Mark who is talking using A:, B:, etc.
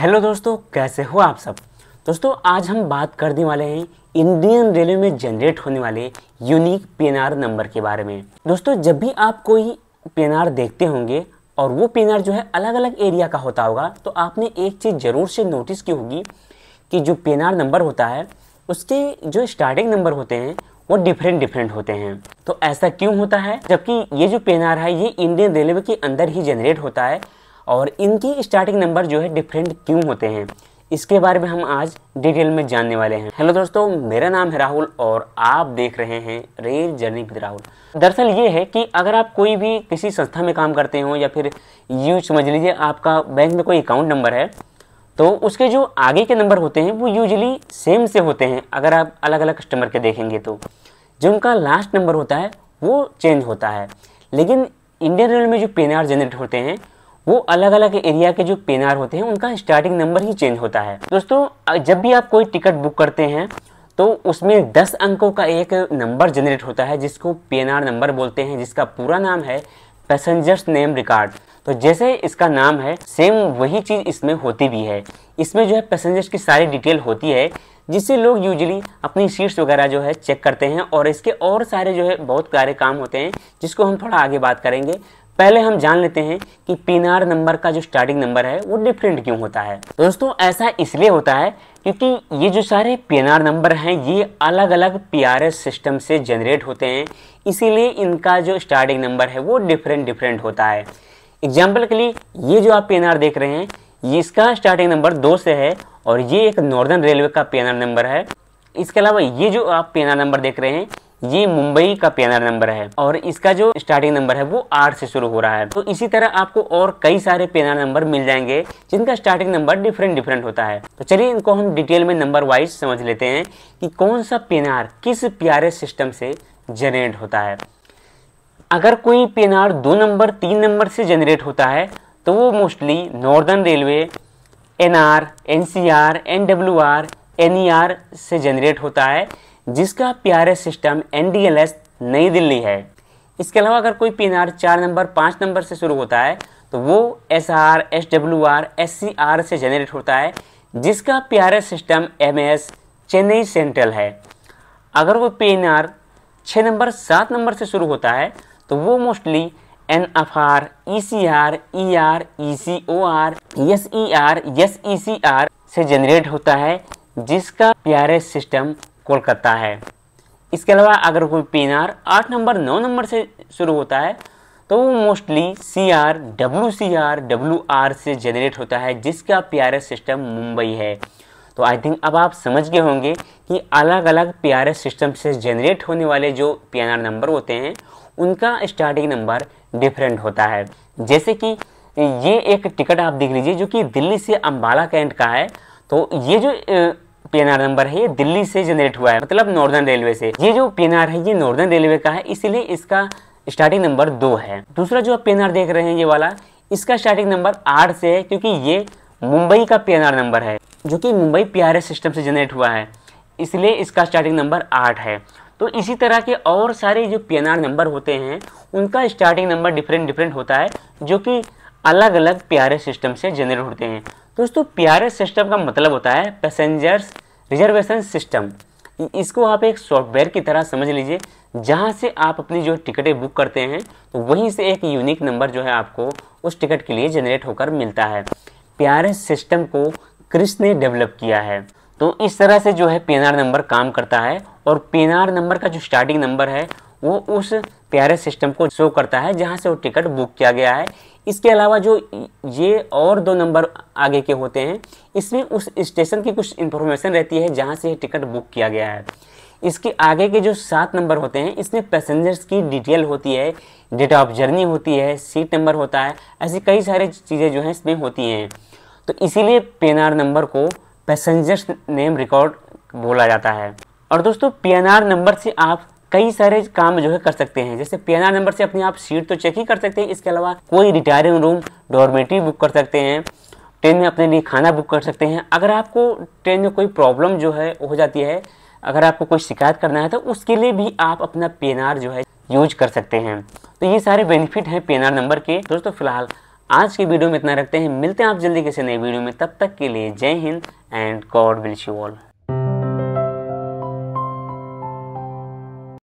A: hello दोस्तों कैसे हो आप सब दोस्तों आज हम बात करने वाले हैं इंडियन रेलवे में जनरेट होने वाले यूनिक पीएनआर नंबर के बारे में दोस्तों जब भी आप कोई पीएनआर देखते होंगे और वो पीएनआर जो है अलग अलग एरिया का होता होगा तो आपने एक चीज़ ज़रूर से नोटिस की होगी कि जो पीएनआर नंबर होता है उसके जो स्टार्टिंग नंबर होते हैं वो डिफरेंट डिफरेंट होते हैं तो ऐसा क्यों होता है जबकि ये जो पीएनआर है ये इंडियन रेलवे के अंदर ही जनरेट होता है और इनकी स्टार्टिंग नंबर जो है डिफरेंट क्यों होते हैं इसके बारे में हम आज डिटेल में जानने वाले हैं हेलो दोस्तों मेरा नाम है राहुल और आप देख रहे हैं रेल जर्नी विद राहुल दरअसल ये है कि अगर आप कोई भी किसी संस्था में काम करते हो या फिर यू समझ लीजिए आपका बैंक में कोई अकाउंट नंबर है तो उसके जो आगे के नंबर होते हैं वो यूजली सेम से होते हैं अगर आप अलग अलग कस्टमर के देखेंगे तो जो उनका लास्ट नंबर होता है वो चेंज होता है लेकिन इंडियन रेल में जो पी जनरेट होते हैं वो अलग अलग एरिया के जो पेनार आर होते हैं उनका स्टार्टिंग नंबर ही चेंज होता है दोस्तों जब भी आप कोई टिकट बुक करते हैं तो उसमें 10 अंकों का एक नंबर जनरेट होता है जिसको पेनार नंबर बोलते हैं जिसका पूरा नाम है पैसेंजर्स नेम रिकॉर्ड तो जैसे इसका नाम है सेम वही चीज़ इसमें होती भी है इसमें जो है पैसेंजर्स की सारी डिटेल होती है जिससे लोग यूजली अपनी सीट्स वगैरह जो है चेक करते हैं और इसके और सारे जो है बहुत सारे काम होते हैं जिसको हम थोड़ा आगे बात करेंगे पहले हम जान लेते हैं कि पीनार नंबर का जो स्टार्टिंग नंबर है वो डिफरेंट क्यों होता है दोस्तों ऐसा इसलिए होता है क्योंकि ये जो सारे पीनार नंबर हैं ये अलग अलग पीआरएस सिस्टम से जनरेट होते हैं इसीलिए इनका जो स्टार्टिंग नंबर है वो डिफरेंट डिफरेंट होता है एग्जाम्पल के लिए ये जो आप पीएनआर देख रहे हैं ये इसका स्टार्टिंग नंबर दो से है और ये एक नॉर्दर्न रेलवे का पीएनआर नंबर है इसके अलावा ये जो आप पीएनआर नंबर देख रहे हैं ये मुंबई का पैनल नंबर है और इसका जो स्टार्टिंग नंबर है वो आठ से शुरू हो रहा है तो इसी तरह आपको और कई सारे पैनल नंबर मिल जाएंगे जिनका स्टार्टिंग नंबर डिफरेंट डिफरेंट होता है तो चलिए इनको हम डिटेल में नंबर वाइज समझ लेते हैं कि कौन सा पेनार किस प्यारे सिस्टम से जनरेट होता है अगर कोई पेनार दो नंबर तीन नंबर से जनरेट होता है तो वो mostly Northern Railway N R N C R N W R N E R से जनरेट होता है जिसका पीआरएस सिस्टम एनडीएलएस नई दिल्ली है इसके अलावा अगर कोई पी चार नंबर पाँच नंबर से शुरू होता है तो वो S R S W R S C R से जनरेट होता है जिसका P R S system M S Chennai Central है अगर वो पी एन आर छः नंबर सात नंबर से शुरू होता है तो वो mostly N F R E C R E R E C O R S E R S E C R से जनरेट होता है जिसका P R S system Kolkata है इसके अलावा अगर कोई पी आठ नंबर नौ नंबर से शुरू होता है तो वो mostly C R W C R W R से जनरेट होता है जिसका P R S system Mumbai है तो आई थिंक अब आप समझ गए होंगे कि अलग अलग पी आर एस सिस्टम से जनरेट होने वाले जो पी एन आर नंबर होते हैं उनका स्टार्टिंग नंबर डिफरेंट होता है जैसे कि ये एक टिकट आप देख लीजिए जो कि दिल्ली से अम्बाला कैंट का है तो ये जो पीएनआर नंबर है ये दिल्ली से जनरेट हुआ है मतलब नॉर्दर्न रेलवे से ये जो पीएनआर है ये नॉर्दर्न रेलवे का है इसीलिए इसका स्टार्टिंग नंबर दो है दूसरा जो आप पीएनआर देख रहे हैं ये वाला इसका स्टार्टिंग नंबर आठ से है क्योंकि ये मुंबई का पीएनआर नंबर है जो कि मुंबई पी सिस्टम से जनरेट हुआ है इसलिए इसका स्टार्टिंग नंबर आठ है तो इसी तरह के और सारे जो पी नंबर होते हैं उनका स्टार्टिंग नंबर डिफरेंट डिफरेंट होता है जो कि अलग अलग पी सिस्टम से जनरेट होते हैं दोस्तों पी सिस्टम का मतलब होता है पैसेंजर्स रिजर्वेशन सिस्टम इसको आप एक सॉफ्टवेयर की तरह समझ लीजिए जहाँ से आप अपनी जो टिकटें बुक करते हैं तो वहीं से एक यूनिक नंबर जो है आपको उस टिकट के लिए जनरेट होकर मिलता है पी सिस्टम को क्रिस ने डेवलप किया है तो इस तरह से जो है पी नंबर काम करता है और पी नंबर का जो स्टार्टिंग नंबर है वो उस प्यारे सिस्टम को शो करता है जहाँ से वो टिकट बुक किया गया है इसके अलावा जो ये और दो नंबर आगे के होते हैं इसमें उस स्टेशन की कुछ इन्फॉर्मेशन रहती है जहाँ से ये टिकट बुक किया गया है इसके आगे के जो सात नंबर होते हैं इसमें पैसेंजर्स की डिटेल होती है डेट ऑफ जर्नी होती है सीट नंबर होता है ऐसी कई सारी चीज़ें जो हैं इसमें होती हैं तो इसीलिए पीएनआर नंबर को पैसेंजर्स नेम रिकॉर्ड बोला जाता है और दोस्तों पीएनआर नंबर से आप कई सारे काम जो है कर सकते हैं जैसे पी नंबर से अपने आप सीट तो चेक ही कर सकते हैं इसके अलावा कोई रिटायरिंग रूम डॉर्मेटरी बुक कर सकते हैं ट्रेन में अपने लिए खाना बुक कर सकते हैं अगर आपको ट्रेन में कोई प्रॉब्लम जो है हो जाती है अगर आपको कोई शिकायत करना है तो उसके लिए भी आप अपना पी जो है यूज कर सकते हैं तो ये सारे बेनिफिट हैं पी नंबर के दोस्तों फिलहाल आज की वीडियो में इतना रखते हैं मिलते हैं आप जल्दी किसी नई वीडियो में तब तक के लिए Jai Hind and God will you all